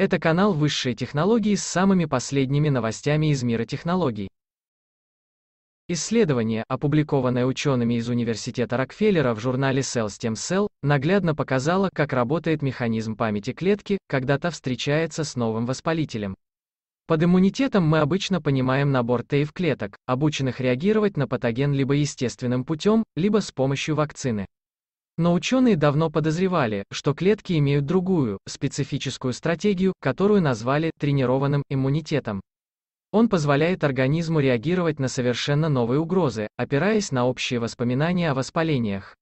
Это канал высшей технологии с самыми последними новостями из мира технологий. Исследование, опубликованное учеными из Университета Рокфеллера в журнале Cell Stem Cell, наглядно показало, как работает механизм памяти клетки, когда то встречается с новым воспалителем. Под иммунитетом мы обычно понимаем набор тейв клеток, обученных реагировать на патоген либо естественным путем, либо с помощью вакцины. Но ученые давно подозревали, что клетки имеют другую, специфическую стратегию, которую назвали тренированным иммунитетом. Он позволяет организму реагировать на совершенно новые угрозы, опираясь на общие воспоминания о воспалениях.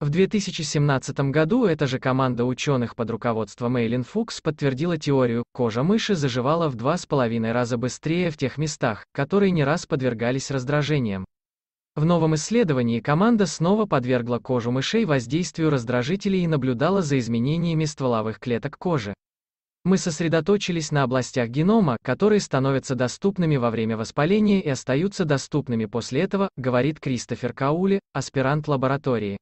В 2017 году эта же команда ученых под руководством Эйлин Фукс подтвердила теорию, кожа мыши заживала в 2,5 раза быстрее в тех местах, которые не раз подвергались раздражениям. В новом исследовании команда снова подвергла кожу мышей воздействию раздражителей и наблюдала за изменениями стволовых клеток кожи. Мы сосредоточились на областях генома, которые становятся доступными во время воспаления и остаются доступными после этого, говорит Кристофер Каули, аспирант лаборатории.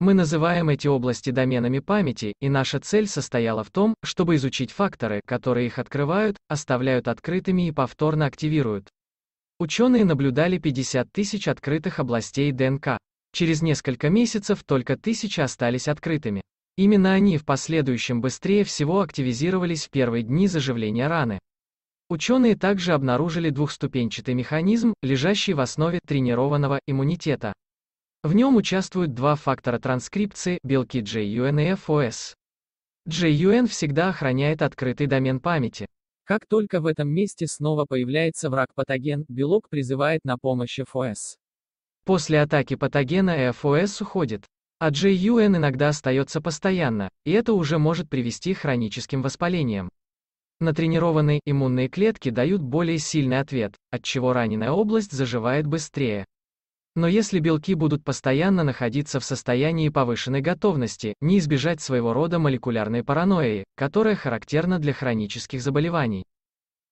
Мы называем эти области доменами памяти, и наша цель состояла в том, чтобы изучить факторы, которые их открывают, оставляют открытыми и повторно активируют. Ученые наблюдали 50 тысяч открытых областей ДНК. Через несколько месяцев только тысячи остались открытыми. Именно они в последующем быстрее всего активизировались в первые дни заживления раны. Ученые также обнаружили двухступенчатый механизм, лежащий в основе тренированного иммунитета. В нем участвуют два фактора транскрипции, белки GUN и FOS. GUN всегда охраняет открытый домен памяти. Как только в этом месте снова появляется враг-патоген, белок призывает на помощь ФОС. После атаки патогена ФОС уходит, а JUN иногда остается постоянно, и это уже может привести к хроническим воспалениям. Натренированные иммунные клетки дают более сильный ответ, отчего раненая область заживает быстрее. Но если белки будут постоянно находиться в состоянии повышенной готовности, не избежать своего рода молекулярной паранойи, которая характерна для хронических заболеваний.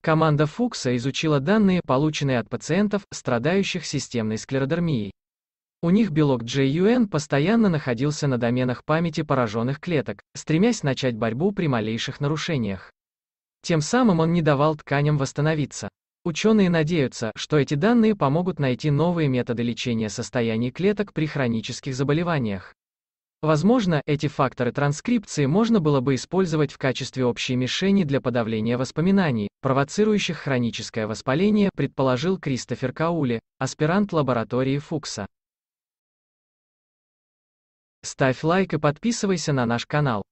Команда Фукса изучила данные, полученные от пациентов, страдающих системной склеродермией. У них белок JUN постоянно находился на доменах памяти пораженных клеток, стремясь начать борьбу при малейших нарушениях. Тем самым он не давал тканям восстановиться. Ученые надеются, что эти данные помогут найти новые методы лечения состояний клеток при хронических заболеваниях. Возможно, эти факторы транскрипции можно было бы использовать в качестве общей мишени для подавления воспоминаний, провоцирующих хроническое воспаление, предположил Кристофер Каули, аспирант лаборатории Фукса. Ставь лайк и подписывайся на наш канал.